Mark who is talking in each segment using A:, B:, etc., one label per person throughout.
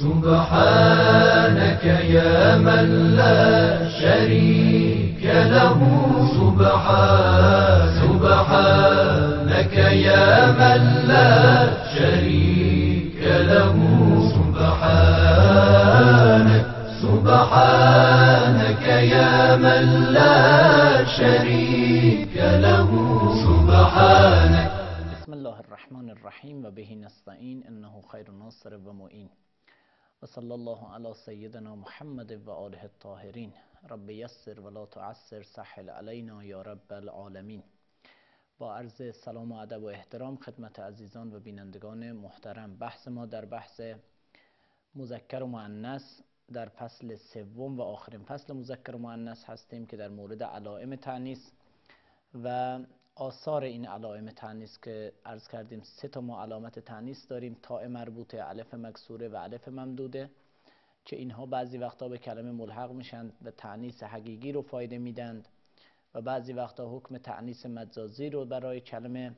A: سبحانك يا من لا شريك له سبحان سبحانك يا من لا شريك له سبحانك سبحانك يا من لا شريك له سبحانك بسم الله الرحمن الرحيم وبه نستعين إنه خير ناصر ومؤين و صلی الله علی سیدنا محمد و آله الطاهرین رب یسر ولا تعسر سحل علینا یا رب العالمین با عرض سلام و ادب و احترام خدمت عزیزان و بینندگان محترم بحث ما در بحث مذکر و معنس در فصل سوم و آخرین فصل مذکر و معنس هستیم که در مورد علائم تعنیس و آثار این علائم تنیس که عرض کردیم سه تا ما علامت تنیس داریم تا مربوطه علف مکسوره و علف ممدوده که اینها بعضی وقتا به کلمه ملحق میشن و تنیس حقیقی رو فایده میدند و بعضی وقتا حکم تنیس مجازی رو برای کلمه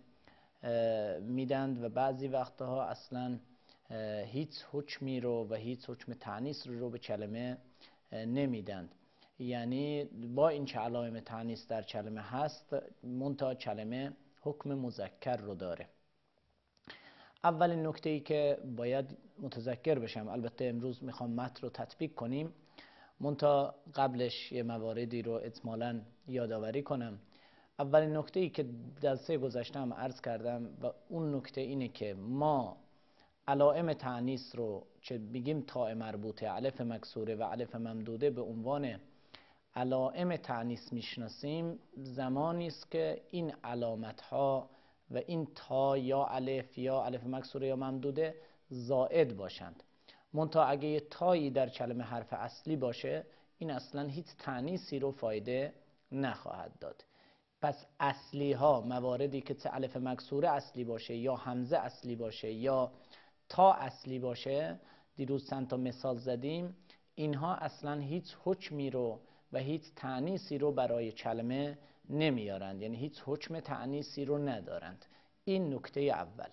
A: میدند و بعضی وقتها اصلا هیچ حکمی رو و هیچ حکم تعنیس رو, رو به کلمه نمیدند یعنی با این که علائم تعنیس در کلمه هست مونتا کلمه حکم مذکر رو داره اولین نکته ای که باید متذکر بشم البته امروز میخوام مت رو تطبیق کنیم منتها قبلش یه مواردی رو اطمالا یادآوری کنم اولین نکته ای که دلسه گذشته هم عرض کردم و اون نکته اینه که ما علائم تعنیس رو چه بگیم تا مربوطه علف مکسوره و علف ممدوده به عنوان علائم تعنیس میشناسیم زمانی است که این علامت ها و این تا یا الف یا الف مکسوره یا ممدوده زائد باشند منتها اگه یه تایی در کلمه حرف اصلی باشه این اصلا هیچ تعنیسی رو فایده نخواهد داد پس اصلی ها مواردی که چه الف مکسوره اصلی باشه یا همزه اصلی باشه یا تا اصلی باشه دیروز چند تا مثال زدیم اینها اصلا هیچ حکمی رو و هیچ تعنیسی رو برای کلمه نمیارند یعنی هیچ حکم تعنیسی رو ندارند این نکته اول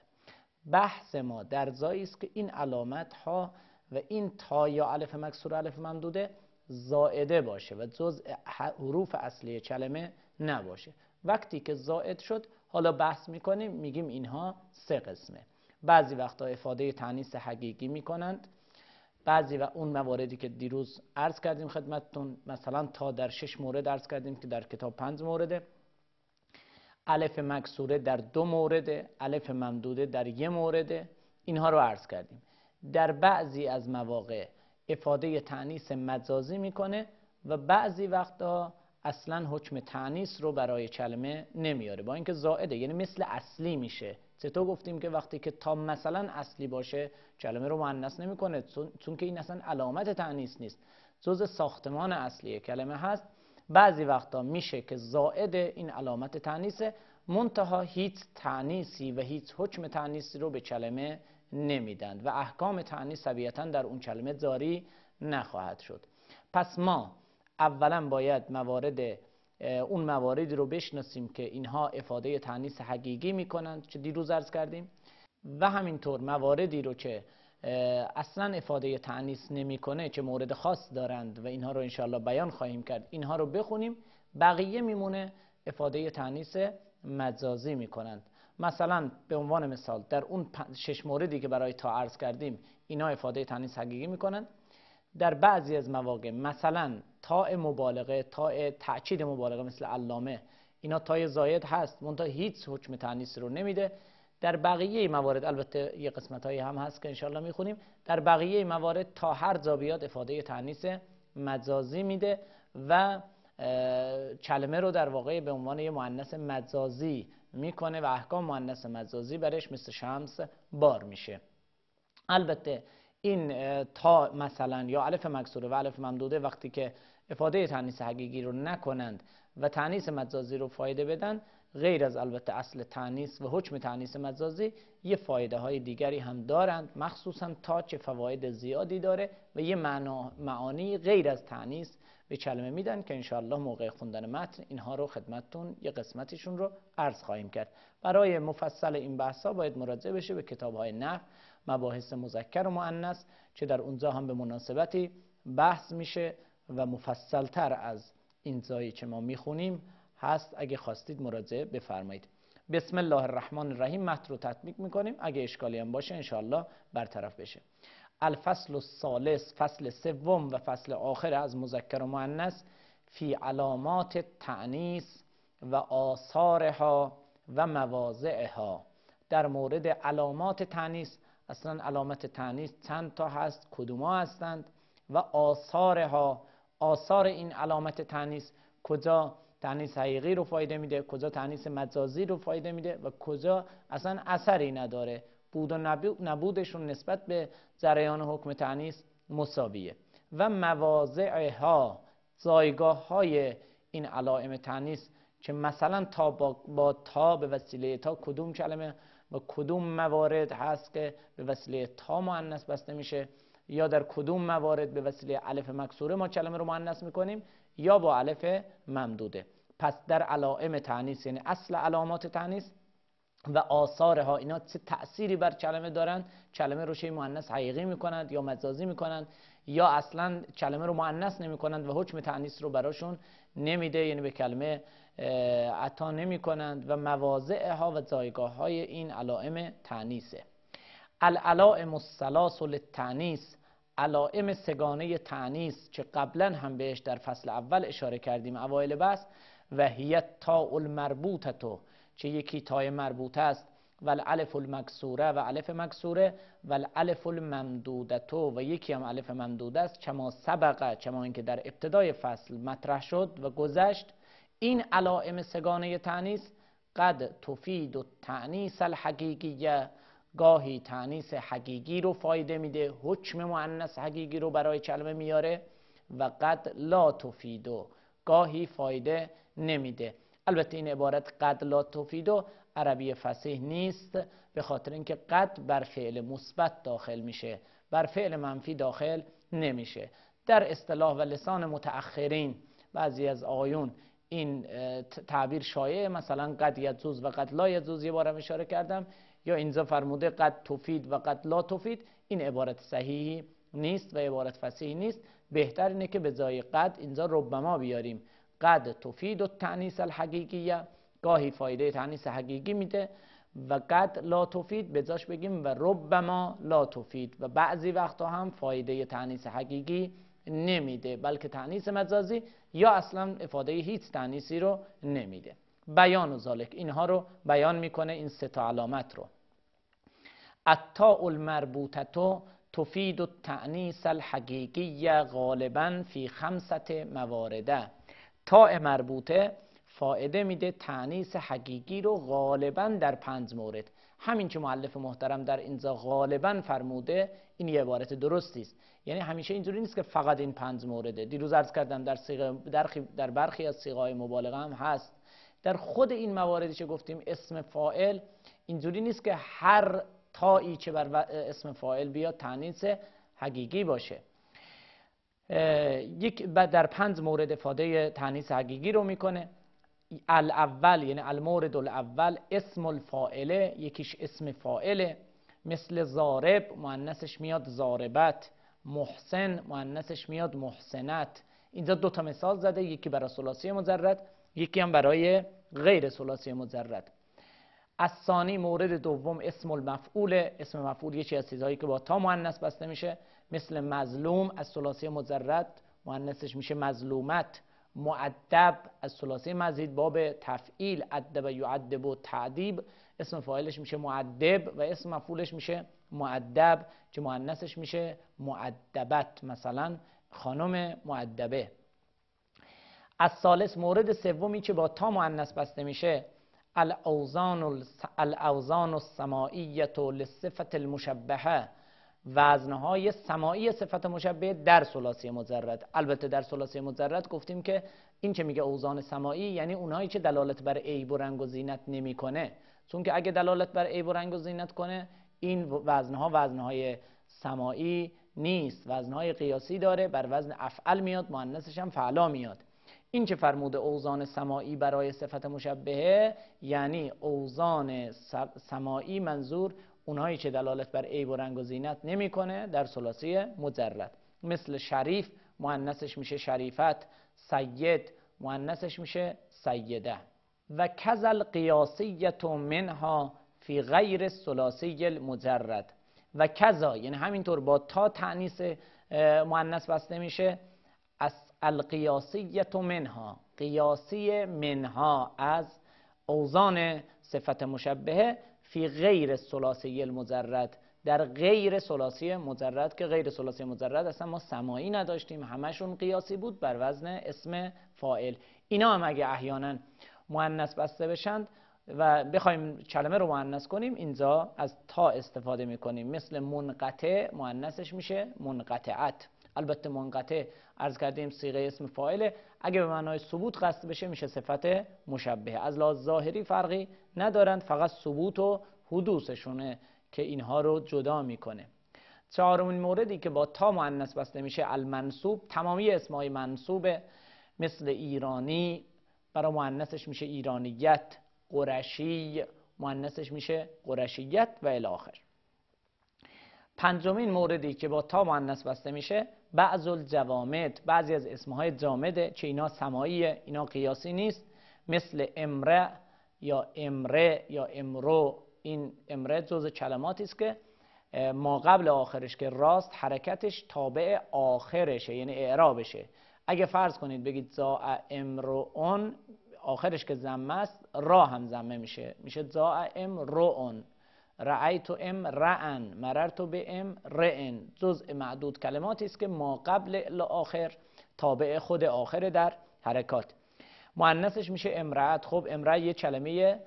A: بحث ما در زایی است که این علامت ها و این تا یا الف مکسور الف ممدوده زائده باشه و جزء حروف اصلی کلمه نباشه وقتی که زائد شد حالا بحث میکنیم میگیم اینها سه قسمه بعضی وقتا افاده تعنیس حقیقی میکنند بعضی و اون مواردی که دیروز عرض کردیم خدمتتون مثلا تا در شش مورد عرض کردیم که در کتاب پنج مورده الف مکسوره در دو مورده الف ممدوده در یه مورده اینها رو عرض کردیم در بعضی از مواقع افاده تعنیس مجازی میکنه و بعضی وقتها اصلا حکم تعنیس رو برای کلمه نمیاره با اینکه زائده یعنی مثل اصلی میشه سه گفتیم که وقتی که تا مثلا اصلی باشه کلمه رو مؤنث نمیکنه چون که این اصلا علامت تعنیس نیست جزء ساختمان اصلی کلمه هست بعضی وقتا میشه که زائد این علامت تعنیسه منتها هیچ تعنیسی و هیچ حکم تعنیسی رو به کلمه نمیدند و احکام تعنیس طبیعتا در اون کلمه جاری نخواهد شد پس ما اولا باید موارد اون مواردی رو بشناسیم که اینها افاده تنیس حقیقی میکنند که دیروز عرض کردیم و همینطور مواردی رو که اصلا افاده تعنیس نمیکنه که مورد خاص دارند و اینها رو انشالله بیان خواهیم کرد اینها رو بخونیم بقیه میمونه افاده تعنیس مجازی میکنند مثلا به عنوان مثال در اون شش موردی که برای تا عرض کردیم اینها افاده تعنیس حقیقی میکنند در بعضی از مواقع مثلا تا مبالغه تا تاکید مبالغه مثل علامه اینا تای زاید هست منتها هیچ حکم تانیث رو نمیده در بقیه موارد البته یه قسمت هایی هم هست که انشالله میخونیم در بقیه موارد تا هر زابیات افاده تانیث مجازی میده و کلمه رو در واقع به عنوان یه مؤنث مجازی میکنه و احکام مؤنث مجازی برش مثل شمس بار میشه البته این تا مثلا یا الف مکسوره و الف ممدوده وقتی که افاده تعنیس حقیقی رو نکنند و تنیس مجازی رو فایده بدن غیر از البته اصل تنیس و حکم تنیس مجازی یه فایده های دیگری هم دارند مخصوصا تا چه فواید زیادی داره و یه معانی غیر از تنیس به کلمه میدن که انشاءالله موقع خوندن متن اینها رو خدمتتون یه قسمتشون رو عرض خواهیم کرد برای مفصل این ها باید مراجعه بشه به کتاب های نف مباحث مذکر و مؤنث که در اونجا هم به مناسبتی بحث میشه و مفصلتر از این زایی که ما میخونیم هست اگه خواستید مراجعه بفرمایید بسم الله الرحمن الرحیم مت رو تطبیق میکنیم اگه اشکالی هم باشه انشاءالله برطرف بشه الفصل سالس فصل سوم و فصل آخر از مذکر و معنیس فی علامات تعنیس و آثارها و مواضعها در مورد علامات تعنیس اصلا علامت تعنیس چند تا هست کدوما هستند و آثارها آثار این علامت تنیس کجا تنیس حقیقی رو فایده میده کجا تنیس مجازی رو فایده میده و کجا اصلا اثری نداره بود و نبودشون نسبت به جریان حکم تنیس مساویه و مواضع ها زایگاه های این علائم تنیس که مثلا تا با, تا به وسیله تا کدوم کلمه و کدوم موارد هست که به وسیله تا مؤنث بسته میشه یا در کدوم موارد به وسیله علف مکسوره ما کلمه رو مؤنث میکنیم یا با علف ممدوده پس در علائم تعنیس یعنی اصل علامات تعنیس و آثارها اینا چه تأثیری بر کلمه دارند کلمه رو شی مؤنث حقیقی میکنند یا مجازی میکنند یا اصلا کلمه رو مؤنث نمیکنند و حکم تعنیس رو براشون نمیده یعنی به کلمه عطا نمیکنند و مواضع ها و جایگاه های این علائم تعنیسه العلائم الثلاث للتعنیس علائم سگانه تعنیس که قبلا هم بهش در فصل اول اشاره کردیم اوایل بس و هیت تا المربوطه تو که یکی تای مربوطه است و الالف المکسوره و الف مکسوره و الممدوده تو و یکی هم الف ممدوده است چما سبقه چما اینکه در ابتدای فصل مطرح شد و گذشت این علائم سگانه تعنیس قد تفید و تعنیس الحقیقیه گاهی تعنیس حقیقی رو فایده میده حکم معنیس حقیقی رو برای کلمه میاره و قد لا تفیدو گاهی فایده نمیده البته این عبارت قد لا تفیدو عربی فسیح نیست به خاطر اینکه قد بر فعل مثبت داخل میشه بر فعل منفی داخل نمیشه در اصطلاح و لسان متأخرین بعضی از آیون این تعبیر شایع مثلا قد یزوز و قد لا یزوز یه بارم اشاره کردم یا اینجا فرموده قد توفید و قد لا توفید این عبارت صحیحی نیست و عبارت فصیحی نیست بهتر اینه که به جای قد اینجا ربما بیاریم قد توفید و تعنیس الحقیقیه گاهی فایده تعنیس حقیقی میده و قد لا توفید به جاش بگیم و ربما لا توفید و بعضی وقتا هم فایده تعنیس حقیقی نمیده بلکه تعنیس مجازی یا اصلا افاده هیچ تعنیسی رو نمیده بیان و ذالک اینها رو بیان میکنه این سه تا علامت رو اتا المربوطتو تفید تعنیس الحقیقی غالبا فی خمست موارده تا مربوطه فائده میده تعنیس حقیقی رو غالبا در پنج مورد همین که معلف محترم در اینجا غالبا فرموده این یه عبارت درستی است یعنی همیشه اینجوری نیست که فقط این پنج مورده دیروز عرض کردم در, در, در برخی از سیغای مبالغه هم هست در خود این مواردی که گفتیم اسم فاعل اینجوری نیست که هر تایی که بر اسم فاعل بیاد تنیس حقیقی باشه یک در پنج مورد فاده تنیس حقیقی رو میکنه الاول یعنی المورد الاول اسم الفائله یکیش اسم فائله مثل زارب معنسش میاد زاربت محسن معنسش میاد محسنت اینجا دو تا مثال زده یکی برای سلاسی مجرد یکی هم برای غیر سلاسی مجرد از ثانی مورد دوم اسم المفعول اسم مفعول یکی از چیزهایی که با تا مؤنث بسته میشه مثل مظلوم از سلاسی مجرد مؤنثش میشه مظلومت معدب از سلاسی مزید باب تفعیل ادب و یعدب و تعدیب اسم فاعلش میشه معدب و اسم مفعولش میشه معدب که مؤنثش میشه معدبت مثلا خانم معدبه از سالس مورد سومی که با تا معنس بسته میشه الاوزان الاوزان و لصفت المشبهه وزنهای سمایی صفت مشبه در سلاسی مجرد البته در سلاسی مجرد گفتیم که این که میگه اوزان سمایی یعنی اونهایی که دلالت بر عیب و رنگ و زینت نمیکنه چون که اگه دلالت بر عیب و رنگ و زینت کنه این وزنها وزنهای سمایی نیست وزنهای قیاسی داره بر وزن افعل میاد مؤنثش هم فعلا میاد این که فرموده اوزان سمایی برای صفت مشبهه یعنی اوزان سمایی منظور اونهایی که دلالت بر عیب و رنگ و زینت نمیکنه در ثلاثی مجرد مثل شریف مؤنثش میشه شریفت سید مؤنثش میشه سیده و کزل قیاسیت منها فی غیر ثلاثی مجرد و کذا یعنی همینطور با تا تعنیس مؤنث بسته میشه القیاسیت منها قیاسی منها از اوزان صفت مشبهه فی غیر سلاسی المزرد در غیر سلاسی مزرد که غیر سلاسی مزرد اصلا ما سمایی نداشتیم همشون قیاسی بود بر وزن اسم فائل اینا هم اگه احیانا مؤنث بسته بشند و بخوایم کلمه رو مؤنث کنیم اینجا از تا استفاده میکنیم مثل منقطع مؤنثش میشه منقطعت البته منقطع از کردیم سیغه اسم فاعله اگه به معنای ثبوت قصد بشه میشه صفت مشبه از لحاظ ظاهری فرقی ندارند فقط ثبوت و حدوثشونه که اینها رو جدا میکنه چهارمین موردی که با تا معنیس بسته میشه المنصوب تمامی اسمای منصوبه مثل ایرانی برای معنیسش میشه ایرانیت قرشی معنیسش میشه قرشیت و الاخر پنجمین موردی که با تا معنیس بسته میشه بعض الجوامد بعضی از اسمهای جامده که اینا سماییه اینا قیاسی نیست مثل امره یا امره یا امرو این امره جز کلماتی است که ما قبل آخرش که راست حرکتش تابع آخرشه یعنی اعرابشه اگه فرض کنید بگید زا امرون آخرش که زمه است را هم زمه میشه میشه زا امرون رعیت ام رعن مررت به ام رعن جزء معدود کلماتی است که ما قبل آخر تابع خود آخر در حرکات معنسش میشه امرات خب امرا یه کلمه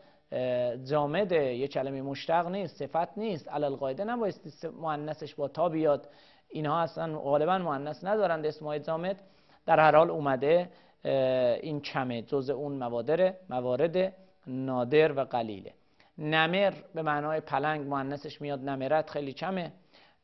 A: جامده یه کلمه مشتق نیست صفت نیست علل قاعده نبایستی معنسش با تا بیاد اینها اصلا غالبا معنس ندارند اسمای جامد در هر حال اومده این کمه جزء اون موادر موارد نادر و قلیله نمر به معنای پلنگ مؤنثش میاد نمرت خیلی کمه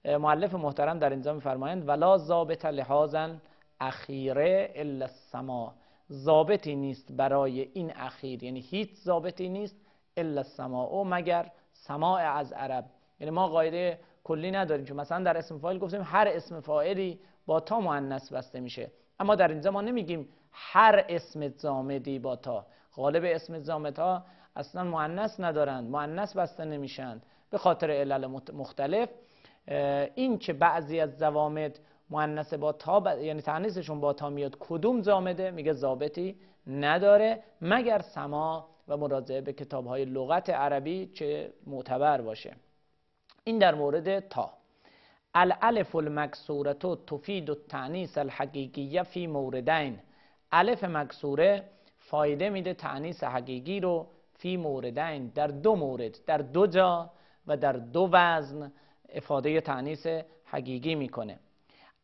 A: معلف محترم در اینجا میفرمایند ولا ضابط لحاظن اخیره الا السما ضابطی نیست برای این اخیر یعنی هیچ ضابطی نیست الا السما او مگر سماع از عرب یعنی ما قاعده کلی نداریم که مثلا در اسم فاعل گفتیم هر اسم فاعلی با تا مؤنث بسته میشه اما در اینجا ما نمیگیم هر اسم زامدی با تا غالب اسم زامت اصلا معنس ندارند معنس بسته نمیشند به خاطر علل مختلف این که بعضی از زوامد مؤنث با تا یعنی تعنیسشون با تا میاد کدوم زامده میگه زابطی نداره مگر سما و مراجعه به کتاب های لغت عربی چه معتبر باشه این در مورد تا الالف المکسورت و تفید و تعنیس الحقیقیه فی موردین الف مکسوره فایده میده تعنیس حقیقی رو فی موردین در دو مورد در دو جا و در دو وزن افاده تعنیس حقیقی میکنه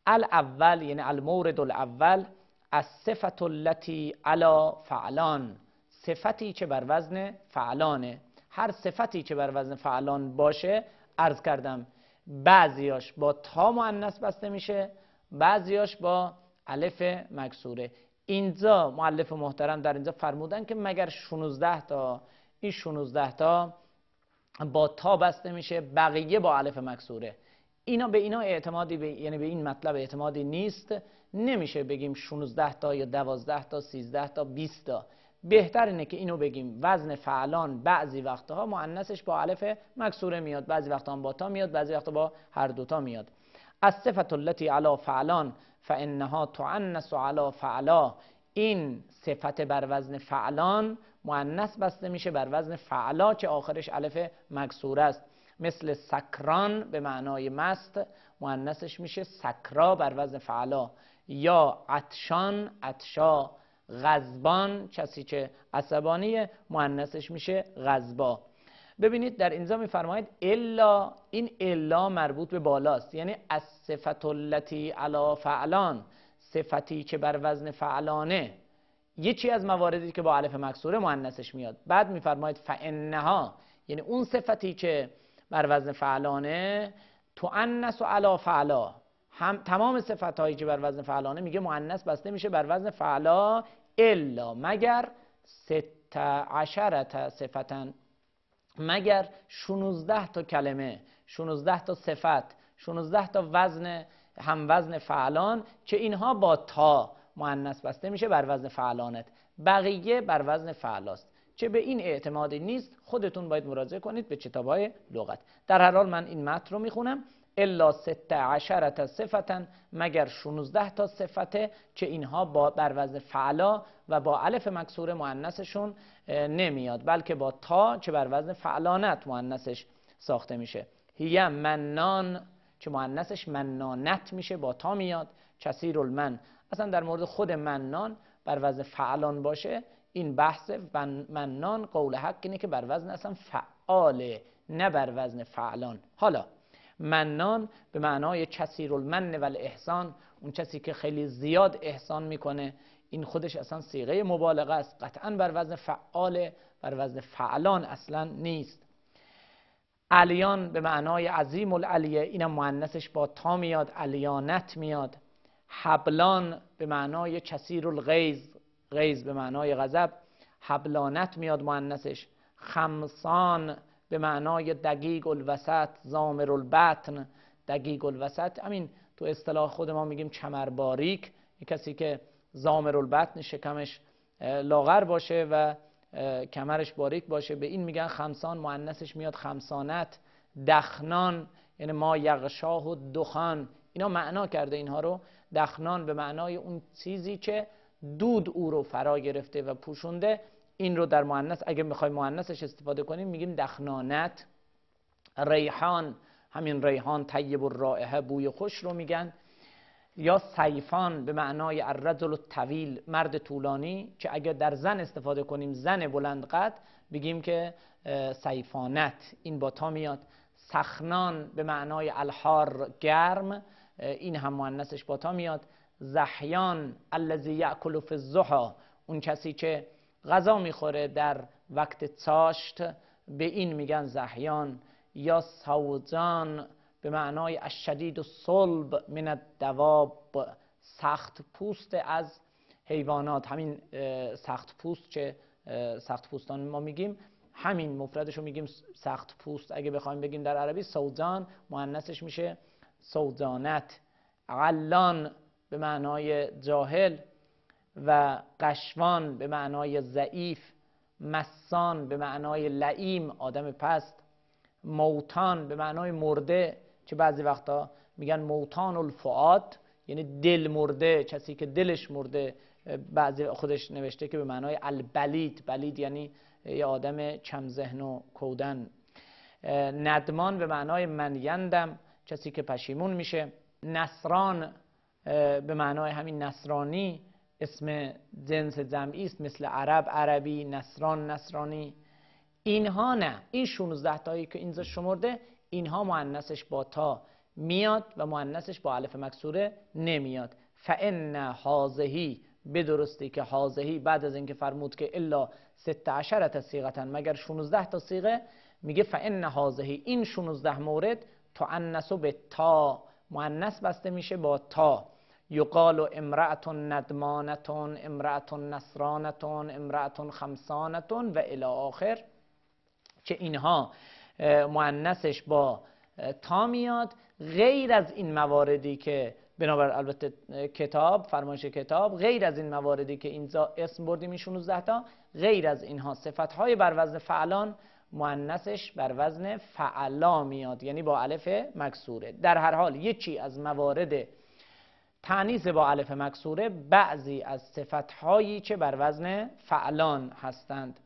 A: الاول یعنی المورد الاول از صفت التی علا فعلان صفتی که بر وزن فعلانه هر صفتی که بر وزن فعلان باشه عرض کردم بعضیاش با تا مؤنث بسته میشه بعضیاش با الف مکسوره اینجا معلف محترم در اینجا فرمودن که مگر 16 تا این 16 تا با تا بسته میشه بقیه با علف مکسوره اینا به اینا اعتمادی به یعنی به این مطلب اعتمادی نیست نمیشه بگیم 16 تا یا 12 تا 13 تا 20 تا بهتر اینه که اینو بگیم وزن فعلان بعضی وقتها معنسش با علف مکسوره میاد بعضی وقتها با تا میاد بعضی وقتها با هر دوتا میاد از صفت علی علا فعلان فانها تعنس علی فعلا این صفت بر وزن فعلان معنس بسته میشه بر وزن فعلا که آخرش الف مکسور است مثل سکران به معنای مست معنسش میشه سکرا بر وزن فعلا یا عطشان عطشا غزبان کسی که عصبانیه معنسش میشه غزبا ببینید در اینجا میفرمایید الا این الا مربوط به بالاست یعنی از صفت التی فعلان صفتی که بر وزن فعلانه یکی از مواردی که با علف مکسوره مؤنثش میاد بعد میفرمایید فانها یعنی اون صفتی که بر وزن فعلانه انس و علا فعلا هم تمام صفت که بر وزن فعلانه میگه معنس بسته میشه بر وزن فعلا الا مگر ست عشرت صفتن مگر 16 تا کلمه 16 تا صفت 16 تا وزن هم وزن فعلان که اینها با تا مؤنث بسته میشه بر وزن فعلانت بقیه بر وزن فعلاست چه به این اعتمادی نیست خودتون باید مراجعه کنید به کتابهای لغت در هر حال من این متن رو میخونم الا ست عشرت صفتن مگر 16 تا صفته که اینها با بر وزن فعلا و با علف مکسور معنسشون نمیاد بلکه با تا که بر وزن فعلانت معنسش ساخته میشه هیه منان که معنسش منانت میشه با تا میاد چسیر المن اصلا در مورد خود منان بر وزن فعلان باشه این بحث منان قول حق اینه که بر وزن اصلا فعاله نه بر وزن فعلان حالا منان به معنای کثیر المن و الاحسان اون کسی که خیلی زیاد احسان میکنه این خودش اصلا سیغه مبالغه است قطعا بر وزن فعال بر وزن فعلان اصلا نیست علیان به معنای عظیم العلیه اینم معنسش با تا میاد علیانت میاد حبلان به معنای کثیر الغیز غیز به معنای غذب حبلانت میاد معنسش خمسان به معنای دقیق الوسط زامر البطن دقیق الوسط همین تو اصطلاح خود ما میگیم کمر باریک کسی که زامر البطن شکمش لاغر باشه و کمرش باریک باشه به این میگن خمسان معنسش میاد خمسانت دخنان یعنی ما یغشاه و دخان اینا معنا کرده اینها رو دخنان به معنای اون چیزی که دود او رو فرا گرفته و پوشونده این رو در معنیس اگه میخوایم معنسش استفاده کنیم میگیم دخنانت ریحان همین ریحان طیب و رائحه بوی خوش رو میگن یا سیفان به معنای الرجل و طویل مرد طولانی که اگر در زن استفاده کنیم زن بلند قد بگیم که سیفانت این با تا میاد سخنان به معنای الحار گرم این هم معنیسش با تا میاد زحیان الذی یاکل فی اون کسی که غذا میخوره در وقت چاشت به این میگن زهیان یا سوجان به معنای الشدید و صلب من الدواب سخت پوست از حیوانات همین سخت پوست چه سخت پوستان ما میگیم همین مفردش رو میگیم سخت پوست اگه بخوایم بگیم در عربی سوزان مؤنثش میشه سوزانت علان به معنای جاهل و قشوان به معنای ضعیف مسان به معنای لعیم آدم پست موتان به معنای مرده چه بعضی وقتا میگن موتان الفعاد یعنی دل مرده کسی که دلش مرده بعضی خودش نوشته که به معنای البلید بلید یعنی یه آدم چم ذهن و کودن ندمان به معنای منیندم کسی که پشیمون میشه نصران به معنای همین نصرانی اسم جنس جمعی است مثل عرب عربی نصران نصرانی اینها نه این 16 تایی که اینجا شمرده اینها معنسش با تا میاد و معنسش با علف مکسوره نمیاد فان حاضهی به درستی که هاذهی بعد از اینکه فرمود که الا 16 تا سیغتن مگر 16 تا سیغه میگه فان حاضهی این 16 مورد انسو به تا مؤنث بسته میشه با تا یقال امرأت ندمانتون امرأت نصرانت امرأت خمسانت و الی آخر که اینها معنسش با تا میاد غیر از این مواردی که بنابر البته کتاب فرمایش کتاب غیر از این مواردی که اینجا اسم بردیم این 16 تا غیر از اینها صفت های بر وزن فعلان مؤنثش بر وزن فعلا میاد یعنی با الف مکسوره در هر حال یکی از موارد تعنیز با الف مکسوره بعضی از صفتهایی که بر وزن فعلان هستند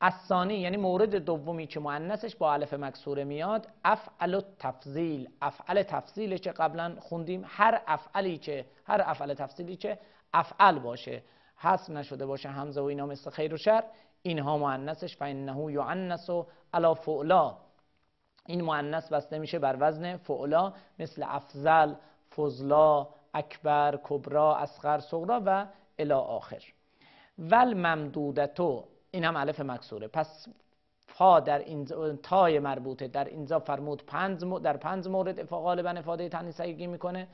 A: اسانی یعنی مورد دومی که معنسش با الف مکسوره میاد افعل و تفضیل افعل تفضیل که قبلا خوندیم هر افعلی که هر افعل تفضیلی که افعل باشه حذف نشده باشه همزه و اینا مثل خیر و شر اینها معنسش فانه یعنس و فعلا این معنس بسته میشه بر وزن فعلا مثل افضل فضلا اکبر کبرا اصغر صغرا و الی آخر ول ممدودتو این هم علف مکسوره پس فا در این تای مربوطه در اینجا فرمود پنج در پنج مورد غالبا افاده تنیس میکنه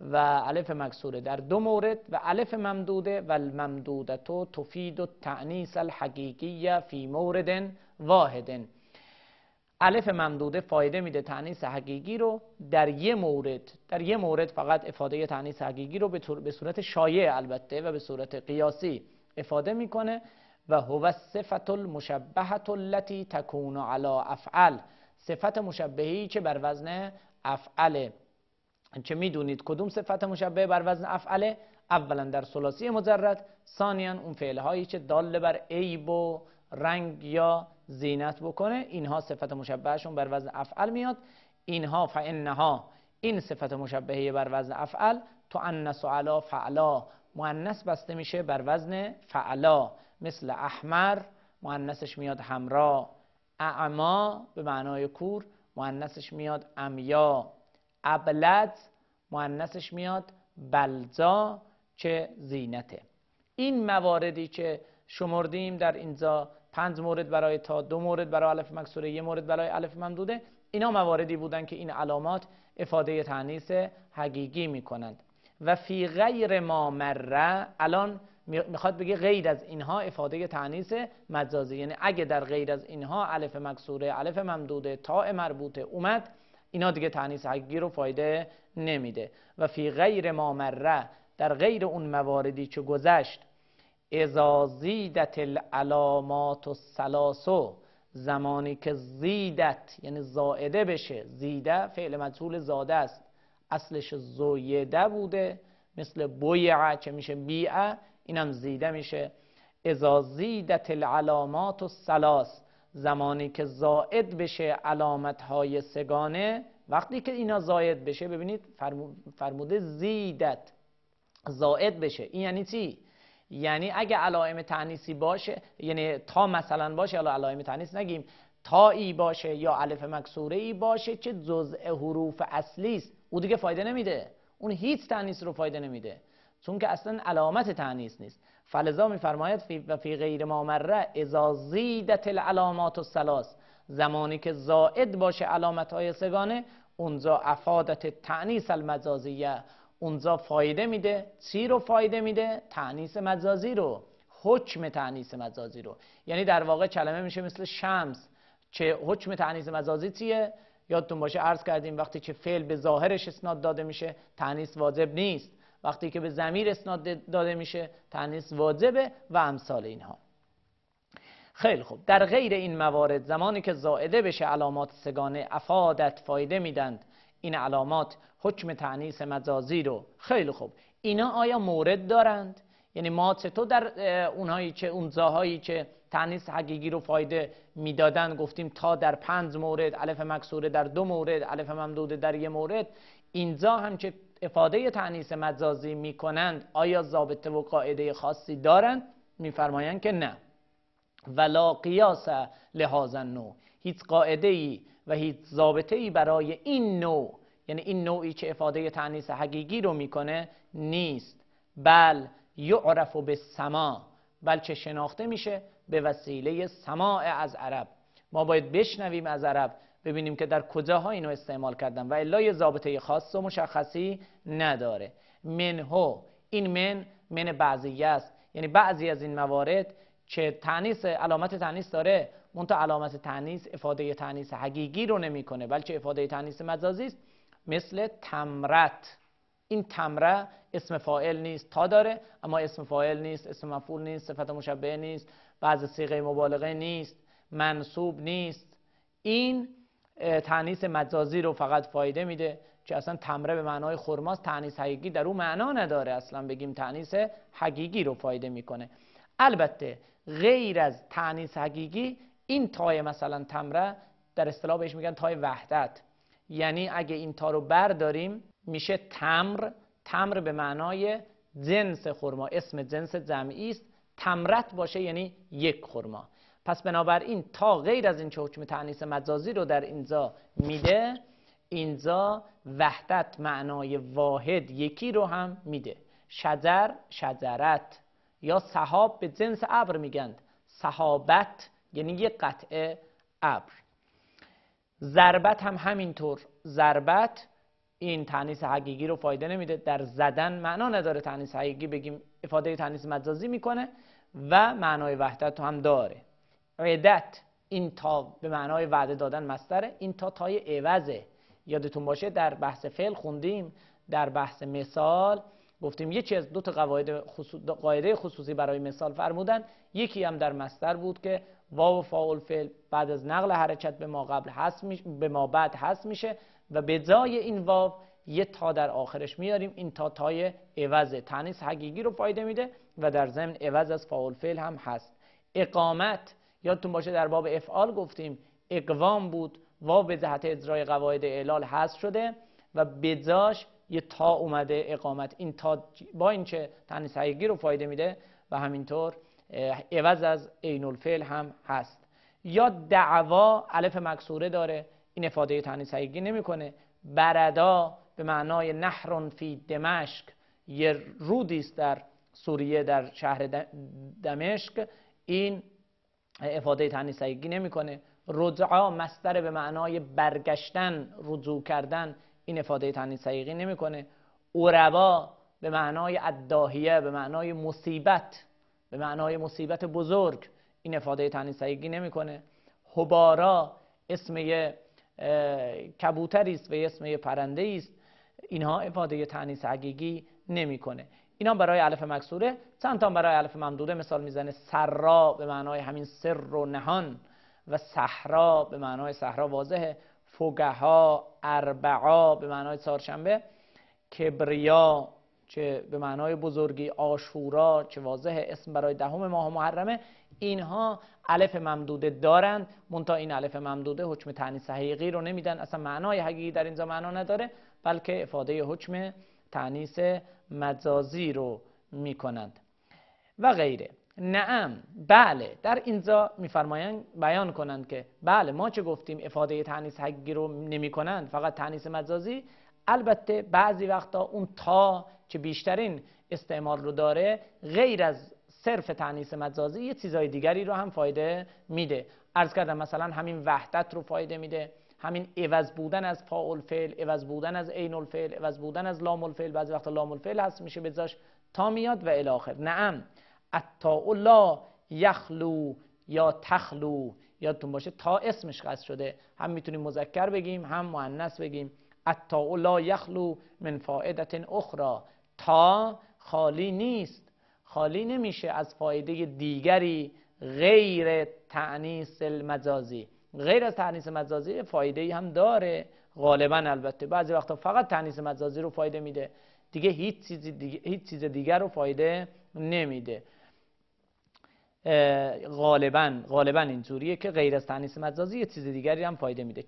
A: و علف مکسوره در دو مورد و علف ممدوده و الممدودتو تفید و تعنیس الحقیقیه فی مورد واحدن الف ممدوده فایده میده تعنیس حقیقی رو در یه مورد در یه مورد فقط افاده تعنیس حقیقی رو به صورت شایع البته و به صورت قیاسی افاده میکنه و هو صفت المشبهت التی تکون علی افعل صفت مشبهی که بر وزن افعله چه میدونید کدوم صفت مشبه بر وزن افعله اولا در ثلاثی مجرد ثانیا اون فعل هایی که داله بر عیب و رنگ یا زینت بکنه اینها صفت مشبهشون بر وزن افعل میاد اینها فانها این صفت مشبهه بر وزن افعل تو انس علا فعلا مؤنث بسته میشه بر وزن فعلا مثل احمر معنسش میاد همرا اعما به معنای کور معنسش میاد امیا ابلد معنسش میاد بلزا چه زینته این مواردی که شمردیم در اینجا پنج مورد برای تا دو مورد برای الف مکسوره یک مورد برای الف ممدوده اینا مواردی بودن که این علامات افاده تعنیس حقیقی میکنند و فی غیر ما مره الان میخواد بگه غیر از اینها افاده تعنیس مجازی یعنی اگه در غیر از اینها الف مکسوره الف ممدوده تا مربوطه اومد اینا دیگه تعنیس حقیقی رو فایده نمیده و فی غیر ما مره در غیر اون مواردی که گذشت اذا زیدت العلامات و زمانی که زیدت یعنی زائده بشه زیده فعل مجهول زاده است اصلش زویده بوده مثل بیعه چه میشه بیعه اینم زیده میشه اذا زیدت العلامات و سلاس زمانی که زائد بشه علامت های سگانه وقتی که اینا زائد بشه ببینید فرموده زیدت زائد بشه این یعنی چی؟ یعنی اگه علائم تعنیسی باشه یعنی تا مثلا باشه حالا علائم تعنیس نگیم ای باشه یا الف مکسوره ای باشه که جزء حروف اصلی است او دیگه فایده نمیده اون هیچ تعنیس رو فایده نمیده چون که اصلا علامت تعنیس نیست فلزا میفرماید و فی غیر ما مره اذا زیدت العلامات سلاس زمانی که زائد باشه علامت های سگانه اونجا افادت تنیس المجازیه اونجا فایده میده چی رو فایده میده تعنیس مجازی رو حکم تعنیس مجازی رو یعنی در واقع کلمه میشه مثل شمس چه حکم تعنیس مجازی چیه یادتون باشه عرض کردیم وقتی که فعل به ظاهرش اسناد داده میشه تعنیس واجب نیست وقتی که به زمیر اسناد داده میشه تعنیس واجبه و امثال اینها خیلی خوب در غیر این موارد زمانی که زائده بشه علامات سگانه افادت فایده میدند این علامات حکم تعنیس مجازی رو خیلی خوب اینا آیا مورد دارند یعنی ما تو در اونهایی که اون که تعنیس حقیقی رو فایده میدادن گفتیم تا در پنج مورد الف مکسوره در دو مورد الف ممدوده در یک مورد اینجا هم که افاده تعنیس مجازی میکنند آیا ضابطه و قاعده خاصی دارند میفرمایند که نه ولا قیاس لحاظ نو هیچ قاعده ای و هیچ ضابطه ای برای این نوع یعنی این نوعی که افاده تعنیس حقیقی رو میکنه نیست بل یعرف به سما چه شناخته میشه به وسیله سماع از عرب ما باید بشنویم از عرب ببینیم که در کجاها اینو استعمال کردن و الا یه ضابطه خاص و مشخصی نداره منهو این من من بعضی است یعنی بعضی از این موارد که تنیس علامت تنیس داره مونتا علامت تعنیس افاده تعنیس حقیقی رو نمیکنه بلکه افاده تعنیس مجازی است مثل تمرت این تمره اسم فاعل نیست تا داره اما اسم فاعل نیست اسم مفعول نیست صفت مشبهه نیست بعض صیغه مبالغه نیست منصوب نیست این تعنیس مجازی رو فقط فایده میده که اصلا تمره به معنای خرماست تعنیس حقیقی در اون معنا نداره اصلا بگیم تعنیس حقیقی رو فایده میکنه البته غیر از تنیس حقیقی این تای مثلا تمره در اصطلاح بهش میگن تای وحدت یعنی اگه این تا رو برداریم میشه تمر تمر به معنای جنس خرما اسم جنس جمعی است تمرت باشه یعنی یک خرما پس بنابراین تا غیر از این چه حکم تعنیس مجازی رو در اینجا میده اینجا وحدت معنای واحد یکی رو هم میده شجر شجرت یا صحاب به جنس ابر میگند صحابت یعنی یه قطعه ابر ضربت هم همینطور ضربت این تنیس حقیقی رو فایده نمیده در زدن معنا نداره تنیس حقیقی بگیم افاده تنیس مجازی میکنه و معنای وحدت هم داره عدت این تا به معنای وعده دادن مستره این تا تای عوضه یادتون باشه در بحث فعل خوندیم در بحث مثال گفتیم یه از دو تا قواعد قاعده خصوصی برای مثال فرمودن یکی هم در مستر بود که واو فاول فعل بعد از نقل حرکت به ما قبل به ما بعد هست میشه و به جای این واو یه تا در آخرش میاریم این تا تای عوض تنیس حقیقی رو فایده میده و در ضمن عوض از فاول فعل هم هست اقامت یادتون باشه در باب افعال گفتیم اقوام بود واو به جهت اجرای قواعد اعلال هست شده و بجاش یه تا اومده اقامت این تا با اینکه چه تنیس حقیقی رو فایده میده و همینطور عوض از عین الفعل هم هست یا دعوا الف مکسوره داره این افاده نمی کنه بردا به معنای نهر فی دمشق یه رودی است در سوریه در شهر دمشق این افاده نمی کنه رجعا مستره به معنای برگشتن رجوع کردن این افاده نمی نمیکنه اوروا به معنای اداهیه به معنای مصیبت به معنای مصیبت بزرگ این افاده نمی نمیکنه حبارا اسم کبوتریست است و اسم یه پرنده است اینها افاده تعنیس حقیقی نمیکنه اینا برای الف مکسوره چند تا برای الف ممدوده مثال میزنه سرا به معنای همین سر و نهان و صحرا به معنای صحرا واضحه فگها اربعا به معنای چهارشنبه کبریا چه به معنای بزرگی آشورا چه واضح اسم برای دهم ماه محرمه اینها الف ممدوده دارند مونتا این الف ممدوده حکم تعنیس حقیقی رو نمیدن اصلا معنای حقیقی در اینجا معنا نداره بلکه افاده حکم تعنیس مجازی رو میکنند و غیره نعم بله در اینجا میفرمایند بیان کنند که بله ما چه گفتیم افاده تعنیس حقیقی رو نمیکنند فقط تعنیس مجازی البته بعضی وقتا اون تا که بیشترین استعمال رو داره غیر از صرف تعنیس مجازی یه چیزای دیگری رو هم فایده میده ارز کردم مثلا همین وحدت رو فایده میده همین عوض بودن از فاعل فعل عوض بودن از عین الفعل عوض بودن از لام الفعل بعضی وقتا لام الفعل هست میشه بذاش تا میاد و الی آخر نعم اتا لا یخلو یا تخلو یادتون باشه تا اسمش قصد شده هم میتونیم مذکر بگیم هم مؤنث بگیم اتا لا یخلو من فائدت اخری تا خالی نیست خالی نمیشه از فایده دیگری غیر تعنیس المجازی غیر از تعنیس مجازی فایده ای هم داره غالبا البته بعضی وقتا فقط تعنیس مجازی رو فایده میده دیگه هیچ چیز دیگه, دیگر رو فایده نمیده غالبا غالبا اینجوریه که غیر از تعنیس مجازی یه چیز دیگری هم فایده میده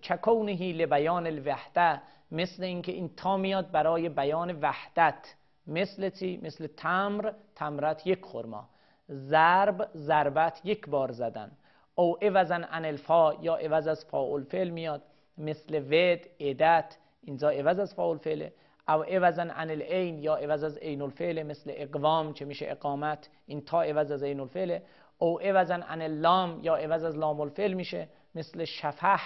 A: هیله بیان الوحده مثل اینکه این تا میاد برای بیان وحدت مثل چی؟ مثل تمر تمرت یک خرما ضرب ضربت یک بار زدن او اوزن عن الفا یا عوض از فاعل فعل میاد مثل ود عدت اینجا عوض از فاعل فعله او عوضا عن العین یا عوض از عین الفعل مثل اقوام چه میشه اقامت این تا عوض از عین الفعل او اوزن عن اللام یا عوض از لام الفعل میشه مثل شفه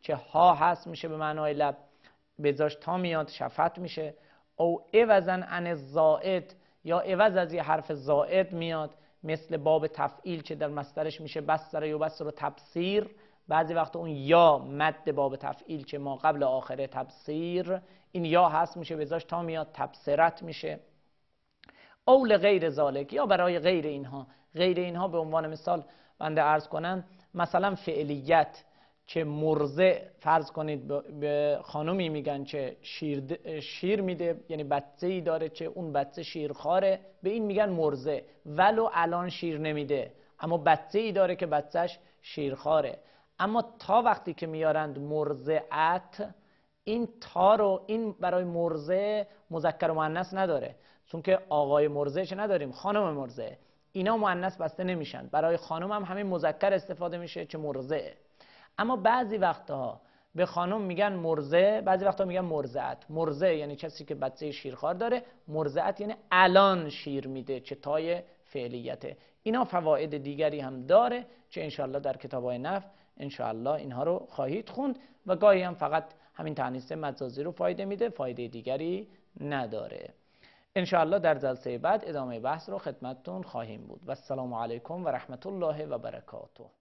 A: چه ها هست میشه به معنای لب بذاشت تا میاد شفت میشه او عوضا عن زائد یا اوز از یه حرف زائد میاد مثل باب تفعیل که در مسترش میشه بستر یا بستر و تبصیر بعضی وقت اون یا مد باب تفعیل که ما قبل آخره تبصیر این یا هست میشه بذاش تا میاد تبصرت میشه اول غیر ذالک یا برای غیر اینها غیر اینها به عنوان مثال بنده ارز کنم مثلا فعلیت چه مرزه، فرض کنید به خانمی میگن چه شیر, شیر میده یعنی بچه ای داره چه اون بچه شیرخاره به این میگن مرزه ولو الان شیر نمیده اما بچه ای داره که بچهش شیرخاره اما تا وقتی که میارند مرزعت این تا رو این برای مرزه مذکر و مؤنث نداره چون که آقای مرزه چه نداریم خانم مرزه اینا مؤنث بسته نمیشن برای خانم هم همین مذکر استفاده میشه چه مرزه اما بعضی وقتها به خانم میگن مرزه بعضی وقتها میگن مرزعت مرزه یعنی کسی که بچه شیرخوار داره مرزعت یعنی الان شیر میده چه تای فعلیته اینا فواید دیگری هم داره که انشالله در های نف انشالله اینها رو خواهید خوند و گاهی هم فقط همین تعنیس مجازی رو فایده میده فایده دیگری نداره انشاءالله در جلسه بعد ادامه بحث رو خدمتتون خواهیم بود و السلام علیکم و رحمت الله و برکاته